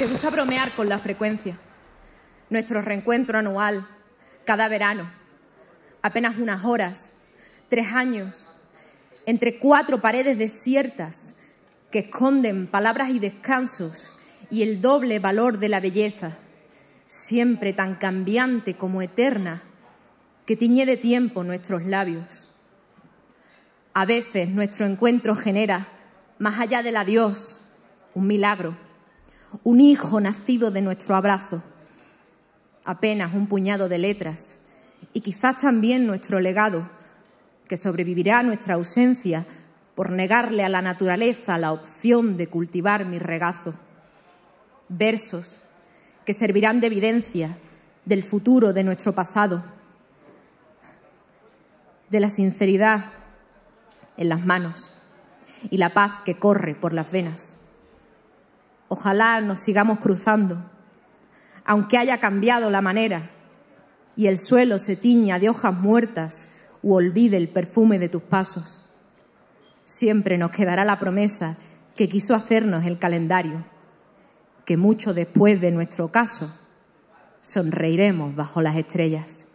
Te gusta bromear con la frecuencia. Nuestro reencuentro anual, cada verano, apenas unas horas, tres años, entre cuatro paredes desiertas que esconden palabras y descansos y el doble valor de la belleza, siempre tan cambiante como eterna, que tiñe de tiempo nuestros labios. A veces nuestro encuentro genera, más allá del adiós, un milagro un hijo nacido de nuestro abrazo, apenas un puñado de letras y quizás también nuestro legado, que sobrevivirá a nuestra ausencia por negarle a la naturaleza la opción de cultivar mi regazo. Versos que servirán de evidencia del futuro de nuestro pasado, de la sinceridad en las manos y la paz que corre por las venas. Ojalá nos sigamos cruzando, aunque haya cambiado la manera y el suelo se tiña de hojas muertas u olvide el perfume de tus pasos. Siempre nos quedará la promesa que quiso hacernos el calendario, que mucho después de nuestro caso sonreiremos bajo las estrellas.